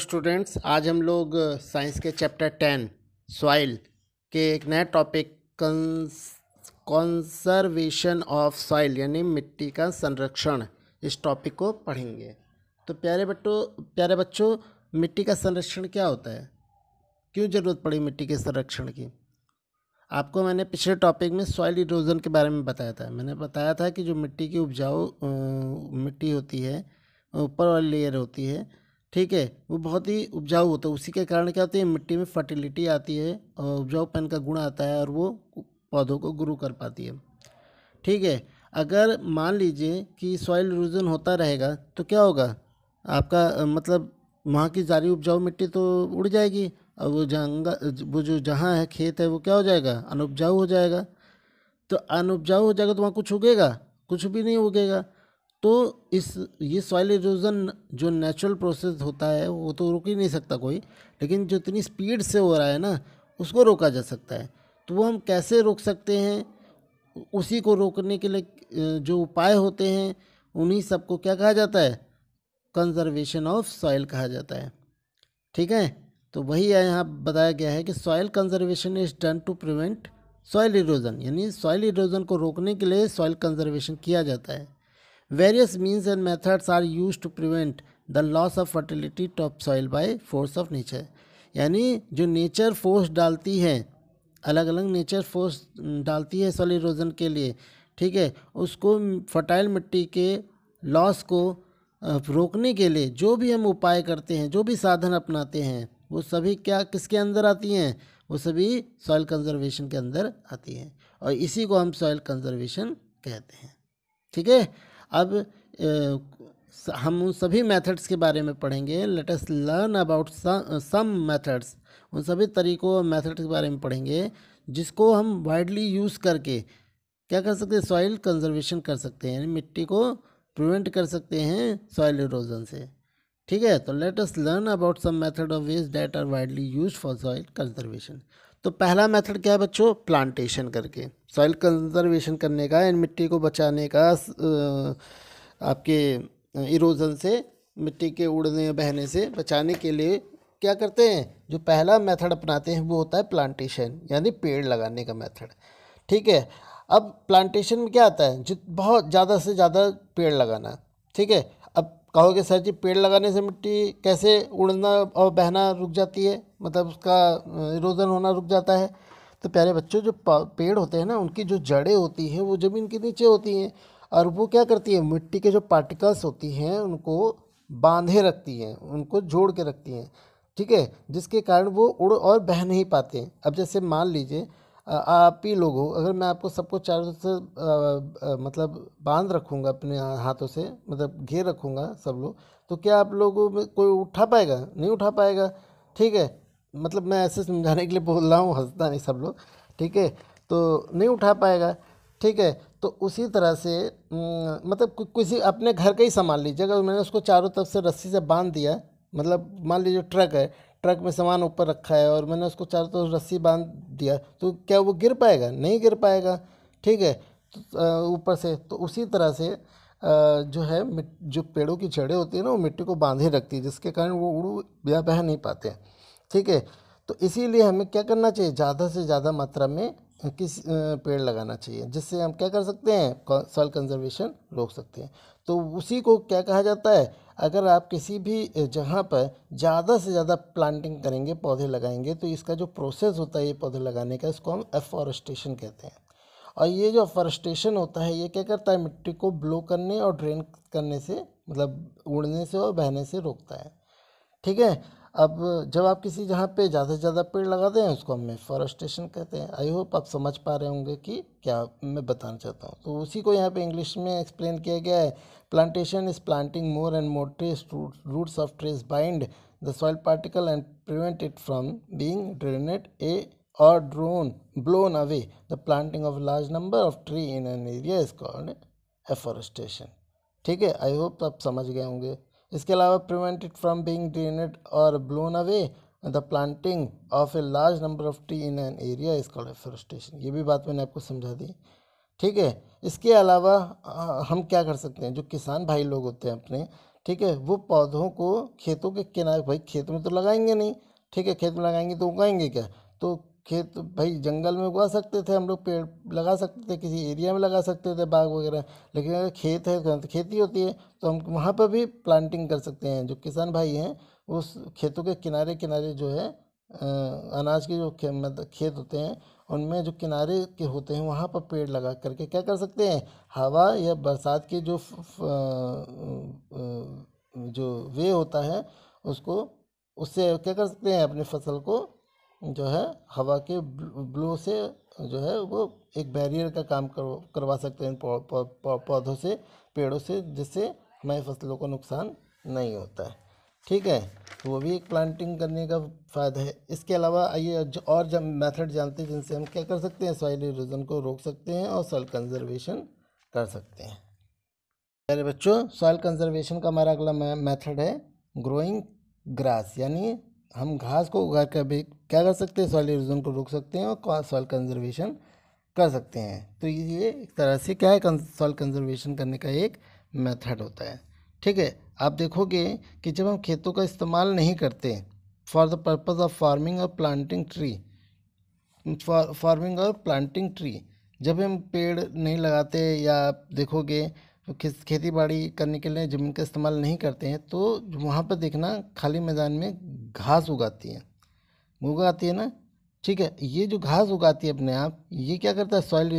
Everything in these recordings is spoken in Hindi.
स्टूडेंट्स आज हम लोग साइंस के चैप्टर टेन सॉइल के एक नए टॉपिक कंसर्वेशन ऑफ सॉइल यानी मिट्टी का संरक्षण इस टॉपिक को पढ़ेंगे तो प्यारे बच्चों प्यारे बच्चों मिट्टी का संरक्षण क्या होता है क्यों ज़रूरत पड़ी मिट्टी के संरक्षण की आपको मैंने पिछले टॉपिक में सॉइल इरोजन के बारे में बताया था मैंने बताया था कि जो मिट्टी की उपजाऊ मिट्टी होती है ऊपर वाली लेयर होती है ठीक है वो बहुत ही उपजाऊ होता है उसी के कारण क्या होती है मिट्टी में फर्टिलिटी आती है और उपजाऊपन का गुण आता है और वो पौधों को ग्रो कर पाती है ठीक है अगर मान लीजिए कि सॉइल रूजन होता रहेगा तो क्या होगा आपका मतलब वहाँ की जारी उपजाऊ मिट्टी तो उड़ जाएगी और वो जंगल वो जो जहाँ है खेत है वो क्या हो जाएगा अनुपजाऊ हो जाएगा तो अनुपजाऊ हो जाएगा तो वहाँ कुछ उगेगा कुछ भी नहीं उगेगा तो इस ये सॉइल इरोजन जो नेचुरल प्रोसेस होता है वो तो रोक ही नहीं सकता कोई लेकिन जो इतनी स्पीड से हो रहा है ना उसको रोका जा सकता है तो वो हम कैसे रोक सकते हैं उसी को रोकने के लिए जो उपाय होते हैं उन्हीं सबको क्या कहा जाता है कंजर्वेशन ऑफ सॉइल कहा जाता है ठीक है तो वही यहाँ बताया गया है कि soil conservation is done to prevent soil erosion यानी सॉइल इरोजन को रोकने के लिए सॉइल कंजर्वेशन किया जाता है Various means and methods are used to prevent the loss of fertility top soil by force of nature यानी जो नेचर फोर्स डालती है अलग अलग नेचर फोर्स डालती है सॉइल इरोजन के लिए ठीक है उसको फर्टाइल मिट्टी के लॉस को रोकने के लिए जो भी हम उपाय करते हैं जो भी साधन अपनाते हैं वो सभी क्या किसके अंदर आती हैं वो सभी सॉइल कंजर्वेशन के अंदर आती हैं और इसी को हम सॉइल कंजर्वेशन कहते हैं ठीक है अब हम उन सभी मेथड्स के बारे में पढ़ेंगे let us learn about some methods उन सभी तरीकों और मेथड्स के बारे में पढ़ेंगे जिसको हम वाइडली यूज़ करके क्या कर सकते हैं सॉइल कंजर्वेशन कर सकते हैं यानी मिट्टी को प्रिवेंट कर सकते हैं सॉइल इरोजन से ठीक है तो let us learn about some method of waste that are widely use for soil conservation तो पहला मेथड क्या है बच्चों प्लांटेशन करके सॉइल कंजर्वेशन करने का एंड मिट्टी को बचाने का आपके इरोजन से मिट्टी के उड़ने बहने से बचाने के लिए क्या करते हैं जो पहला मेथड अपनाते हैं वो होता है प्लांटेशन यानी पेड़ लगाने का मेथड ठीक है अब प्लांटेशन में क्या आता है जित बहुत ज़्यादा से ज़्यादा पेड़ लगाना ठीक है अब कहोगे सर जी पेड़ लगाने से मिट्टी कैसे उड़ना और बहना रुक जाती है मतलब उसका इरोजन होना रुक जाता है तो प्यारे बच्चों जो पेड़ होते हैं ना उनकी जो जड़ें होती हैं वो ज़मीन के नीचे होती हैं और वो क्या करती है मिट्टी के जो पार्टिकल्स होती हैं उनको बांधे रखती हैं उनको जोड़ के रखती हैं ठीक है जिसके कारण वो उड़ और बह नहीं पाते अब जैसे मान लीजिए आप ही लोग हो अगर मैं आपको सबको चारों तरफ से मतलब बांध रखूँगा अपने हाथों से मतलब घेर रखूँगा सब लोग तो क्या आप लोगों में कोई उठा पाएगा नहीं उठा पाएगा ठीक है मतलब मैं ऐसे समझाने के लिए बोल रहा हूँ हंसता नहीं सब लोग ठीक है तो नहीं उठा पाएगा ठीक है तो उसी तरह से मतलब किसी अपने घर का ही सामान लीजिए अगर मैंने उसको चारों तरफ से रस्सी से बांध दिया मतलब मान लीजिए ट्रक है ट्रक में सामान ऊपर रखा है और मैंने उसको चारों तरफ रस्सी बांध दिया तो क्या वो गिर पाएगा नहीं गिर पाएगा ठीक है तो, ऊपर तो से तो उसी तरह से जो है जो पेड़ों की जड़ें होती है ना वो मिट्टी को बांधे रखती है जिसके कारण वो उड़ू या बह नहीं पाते ठीक है तो इसीलिए हमें क्या करना चाहिए ज़्यादा से ज़्यादा मात्रा में किस पेड़ लगाना चाहिए जिससे हम क्या कर सकते हैं सॉइल कंजर्वेशन रोक सकते हैं तो उसी को क्या कहा जाता है अगर आप किसी भी जगह पर ज़्यादा से ज़्यादा प्लांटिंग करेंगे पौधे लगाएंगे तो इसका जो प्रोसेस होता है ये पौधे लगाने का इसको हम एफॉरेस्टेशन कहते हैं और ये जो अफॉरेस्टेशन होता है ये क्या करता है मिट्टी को ब्लो करने और ड्रेन करने से मतलब उड़ने से और बहने से रोकता है ठीक है अब जब आप किसी जगह पे ज़्यादा से ज़्यादा पेड़ लगाते हैं उसको हम फॉरेस्टेशन कहते हैं आई होप आप समझ पा रहे होंगे कि क्या मैं बताना चाहता हूँ तो उसी को यहाँ पे इंग्लिश में एक्सप्लेन किया गया है plantation is planting more and more trees roots of trees bind the soil particle and prevent it from being drained a और drone blown away the planting of large number of tree in an area is called afforestation ठीक है आई होप आप समझ गए होंगे इसके अलावा prevent it from being drained और blown away the planting of a large number of tree in an area is called afforestation ये भी बात मैंने आपको समझा दी ठीक है इसके अलावा हम क्या कर सकते हैं जो किसान भाई लोग होते हैं अपने ठीक है वो पौधों को खेतों के किनारे भाई खेत में तो लगाएंगे नहीं ठीक है खेत में लगाएंगे तो उगाएंगे क्या तो खेत भाई जंगल में उगा सकते थे हम लोग पेड़ लगा सकते थे किसी एरिया में लगा सकते थे बाग वगैरह लेकिन अगर खेत है तो खेती होती है तो हम वहाँ पर भी प्लांटिंग कर सकते हैं जो किसान भाई हैं उस खेतों के किनारे किनारे जो है अनाज के जो मतलब खेत होते हैं उनमें जो किनारे के होते हैं वहाँ पर पेड़ लगा करके क्या कर सकते हैं हवा या बरसात के जो जो वे होता है उसको उससे क्या कर सकते हैं अपनी फसल को जो है हवा के ब्लू से जो है वो एक बैरियर का काम करवा सकते हैं पौधों से पेड़ों से जिससे हमारी फसलों को नुकसान नहीं होता है ठीक है तो वो भी एक प्लांटिंग करने का फ़ायदा है इसके अलावा आइए और जब मेथड जानते हैं जिनसे हम क्या कर सकते हैं सॉइल इरोजन को रोक सकते हैं और सॉइल कंजर्वेशन कर सकते हैं अरे बच्चों सॉइल कंजर्वेशन का हमारा अगला मेथड है ग्रोइंग ग्रास यानी हम घास को उगा कर भी क्या कर सकते हैं सॉइल इरोजन को रोक सकते हैं और सॉइल कंजर्वेशन कर सकते हैं तो ये एक तरह से क्या है सॉइल कंजर्वेशन करने का एक मेथड होता है ठीक है आप देखोगे कि जब हम खेतों का इस्तेमाल नहीं करते for the purpose of farming और प्लांटिंग ट्री फार्मिंग और प्लांटिंग ट्री जब हम पेड़ नहीं लगाते या आप देखोगे जो तो खेती बाड़ी करने के लिए ज़मीन का इस्तेमाल नहीं करते हैं तो वहाँ पर देखना खाली मैदान में घास उगाती हैं उगाती है ना ठीक है ये जो घास उगाती है अपने आप ये क्या करता है सॉइल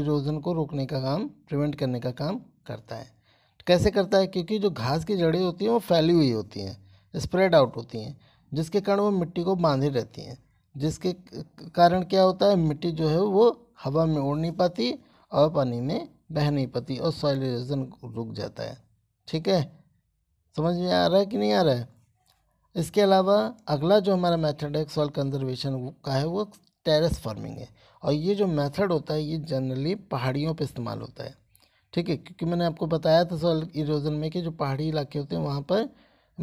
इरोजन को रोकने का काम प्रिवेंट करने का काम करता है तो कैसे करता है क्योंकि जो घास की जड़ें होती हैं वो फैली हुई होती हैं स्प्रेड आउट होती हैं जिसके कारण वो मिट्टी को बांधे रहती हैं जिसके कारण क्या होता है मिट्टी जो है वो हवा में उड़ नहीं पाती और पानी में बह नहीं पाती और सॉइल इरोजन रुक जाता है ठीक है समझ में आ रहा है कि नहीं आ रहा है इसके अलावा अगला जो हमारा मेथड है सॉइल कंजर्वेशन का है वो टेरेस फार्मिंग है और ये जो मेथड होता है ये जनरली पहाड़ियों पे इस्तेमाल होता है ठीक है क्योंकि मैंने आपको बताया था सॉइल इरोजन में कि जो पहाड़ी इलाके होते हैं वहाँ पर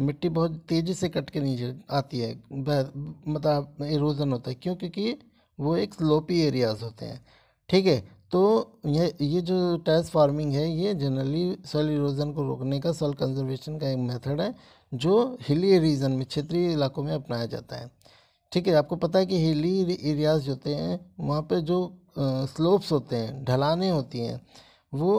मिट्टी बहुत तेज़ी से कट के नीचे आती है मतलब इरोजन होता है क्यों क्योंकि वो एक स्लोपी एरियाज़ होते हैं ठीक है तो ये ये जो टैस फार्मिंग है ये जनरली सेल इरोजन को रोकने का सेल कंजर्वेशन का एक मेथड है जो हिली रीजन में क्षेत्रीय इलाकों में अपनाया जाता है ठीक है आपको पता है कि हिली एरियाज होते हैं वहाँ पे जो स्लोप्स होते हैं ढलाने होती हैं वो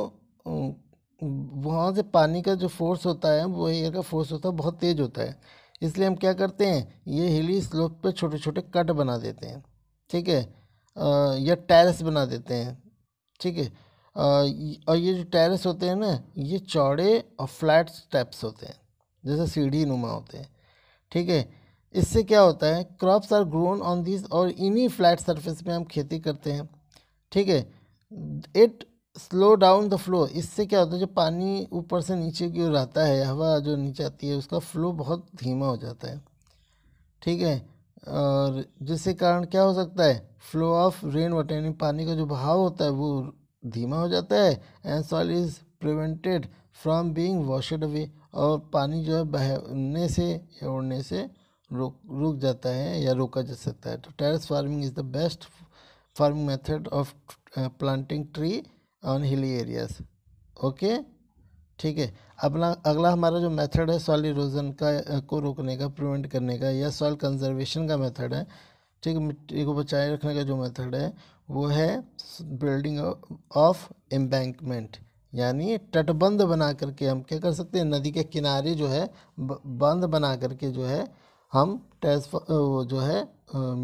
वहाँ से पानी का जो फोर्स होता है वो एयर का फोर्स होता है बहुत तेज़ होता है इसलिए हम क्या करते हैं ये हिली स्लोप पे छोटे छोटे कट बना देते हैं ठीक है या टेरेस बना देते हैं ठीक है और ये जो टेरेस होते हैं ना ये चौड़े और फ्लैट स्टेप्स होते हैं जैसे सीढ़ी नुमा होते हैं ठीक है इससे क्या होता है crops are grown on this और इन्हीं फ्लैट सरफेस में हम खेती करते हैं ठीक है it slow down the flow इससे क्या होता है जो पानी ऊपर से नीचे की ओर आता है हवा जो नीचे आती है उसका फ्लो बहुत धीमा हो जाता है ठीक है और जिसके कारण क्या हो सकता है फ्लो ऑफ रेन वाटर यानी पानी का जो बहाव होता है वो धीमा हो जाता है and soil is prevented from being washed away और पानी जो है बहने से या उड़ने से रोक रुक जाता है या रोका जा सकता है तो terrace farming is the best farming method of planting tree on hilly areas okay ठीक है अपना अगला हमारा जो मेथड है सॉइल इरोजन का को रोकने का प्रिवेंट करने का या सॉइल कंजर्वेशन का मेथड है ठीक है मिट्टी को बचाए रखने का जो मेथड है वो है बिल्डिंग ऑफ एम्बैंकमेंट यानी तटबंध बना करके हम क्या कर सकते हैं नदी के किनारे जो है बंद बना करके जो है हम टेस वो जो है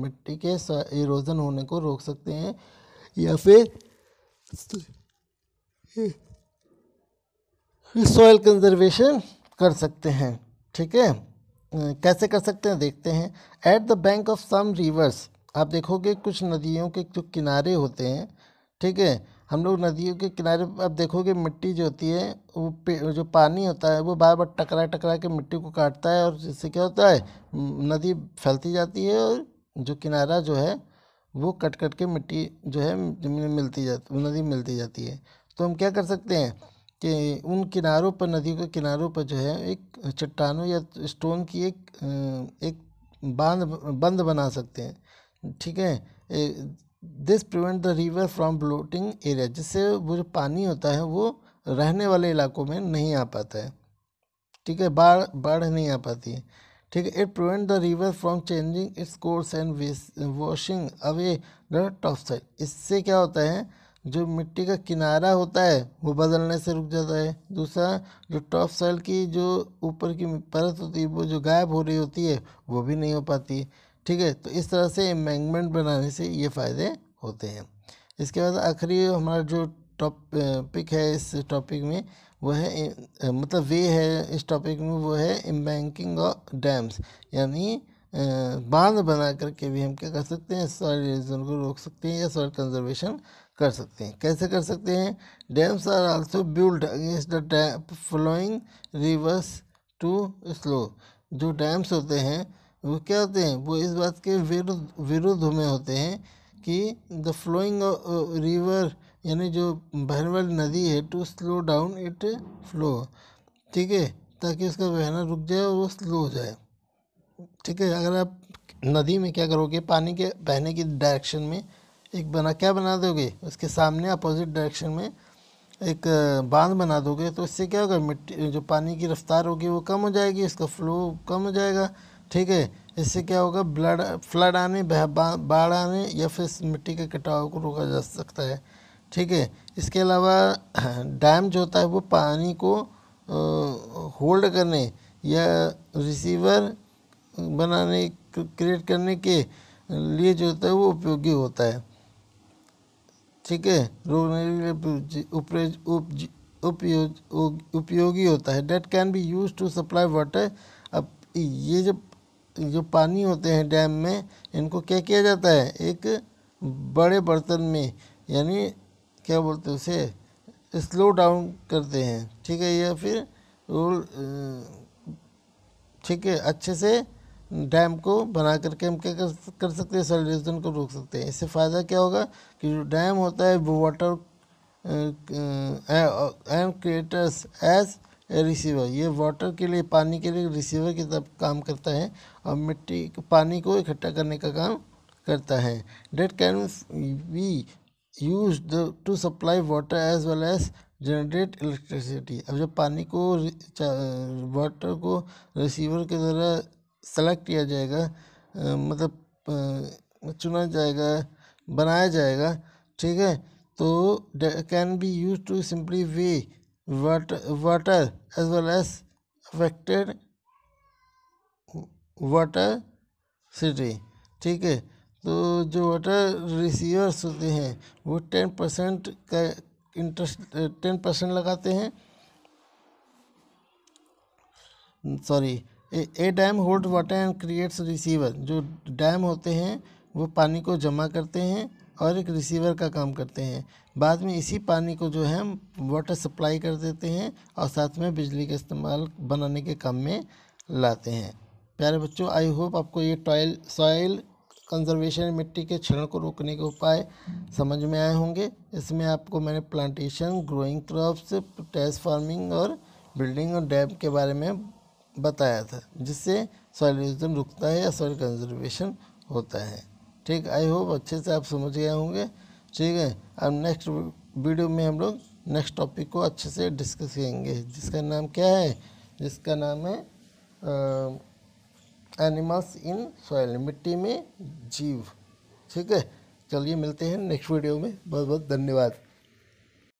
मिट्टी के इरोजन होने को रोक सकते हैं या फिर सॉयल कंजर्वेशन कर सकते हैं ठीक है कैसे कर सकते हैं देखते हैं at the bank of some rivers आप देखोगे कुछ नदियों के जो किनारे होते हैं ठीक है हम लोग नदियों के किनारे अब देखोगे मिट्टी जो होती है वो जो पानी होता है वो बार बार टकरा टकरा के मिट्टी को काटता है और जिससे क्या होता है नदी फैलती जाती है और जो किनारा जो है वो कट कट के मिट्टी जो है मिलती जाती नदी मिलती जाती है तो हम क्या कर सकते हैं कि उन किनारों पर नदियों के किनारों पर जो है एक चट्टानों या स्टोन की एक एक बांध बंद बना सकते हैं ठीक है this prevent the river from bloating area जिससे वो जो पानी होता है वो रहने वाले इलाकों में नहीं आ पाता है ठीक है बाढ़ बाढ़ नहीं आ पाती है ठीक है it prevent the river from changing its course and washing away the top side इससे क्या होता है जो मिट्टी का किनारा होता है वो बदलने से रुक जाता है दूसरा जो टॉप सॉइल की जो ऊपर की परत होती है वो जो गायब हो रही होती है वो भी नहीं हो पाती ठीक है तो इस तरह से एम्बैंगमेंट बनाने से ये फ़ायदे होते हैं इसके बाद आखिरी हमारा जो टॉपिक है इस टॉपिक में वो है मतलब वे है इस टॉपिक में वो है एम्बैंकिंग ऑफ डैम्स यानी बांध बना करके भी हम क्या कर सकते हैं सॉइल इरोजन को रोक सकते हैं या सॉइल कंजर्वेशन कर सकते हैं कैसे कर सकते हैं dams are also build against the flowing rivers to slow जो डैम्स होते हैं वो क्या होते हैं वो इस बात के विरुद्ध विरुद्ध में होते हैं कि द फ्लोइंग रिवर यानी जो बहन वाली नदी है to slow down it flow ठीक है ताकि उसका बहना रुक जाए और वो स्लो हो जाए ठीक है अगर आप नदी में क्या करोगे पानी के बहने की डायरेक्शन में एक बना क्या बना दोगे उसके सामने अपोजिट डायरेक्शन में एक बांध बना दोगे तो इससे क्या होगा मिट्टी जो पानी की रफ्तार होगी वो कम हो जाएगी इसका फ्लो कम हो जाएगा ठीक है इससे क्या होगा ब्लड फ्लड आने बह बाढ़ आने या फिर मिट्टी के कटाव को रोका जा सकता है ठीक है इसके अलावा डैम जो होता है वो पानी को होल्ड करने या रिसीवर बनाने क्रिएट करने के लिए जो होता है वो उपयोगी होता है ठीक है रोग उपयोगी होता है that can be use to supply water अब ये जब जो पानी होते हैं डैम में इनको क्या किया जाता है एक बड़े बर्तन में यानी क्या बोलते हैं उसे स्लो डाउन करते हैं ठीक है या फिर रोल ठीक है अच्छे से डैम को बना करके हम क्या कर, कर सकते हैं सॉल्यूशन को रोक सकते हैं इससे फ़ायदा क्या होगा कि जो डैम होता है वो water and creators as a receiver ये वाटर के लिए पानी के लिए रिसीवर की तरफ काम करता है और मिट्टी पानी को इकट्ठा करने का काम करता है that can be use to supply water as well as generate electricity अब जब पानी को वाटर को रिसीवर के द्वारा सेलेक्ट किया जाएगा आ, मतलब चुना जाएगा बनाया जाएगा ठीक है तो can be use to simply way water water as well as affected water city ठीक है तो जो वाटर रिसीवर्स होते हैं वो टेन परसेंट का इंटरेस्ट टेन परसेंट लगाते हैं sorry hmm, a dam hold water and creates receiver जो डैम होते हैं वो पानी को जमा करते हैं और एक रिसीवर का काम करते हैं बाद में इसी पानी को जो है हम वाटर सप्लाई कर देते हैं और साथ में बिजली का इस्तेमाल बनाने के काम में लाते हैं प्यारे बच्चों आई होप आपको ये टॉयल सॉइल कंजर्वेशन मिट्टी के क्षरण को रोकने के उपाय समझ में आए होंगे इसमें आपको मैंने plantation growing crops test farming और बिल्डिंग और डैम के बारे में बताया था जिससे सॉइल रुकता है या सॉइल कंजर्वेशन होता है ठीक आई होप अच्छे से आप समझ गए होंगे ठीक है अब नेक्स्ट वीडियो में हम लोग नेक्स्ट टॉपिक को अच्छे से डिस्कस करेंगे जिसका नाम क्या है जिसका नाम है एनिमल्स इन सॉइल मिट्टी में जीव ठीक है चलिए मिलते हैं नेक्स्ट वीडियो में बहुत बहुत धन्यवाद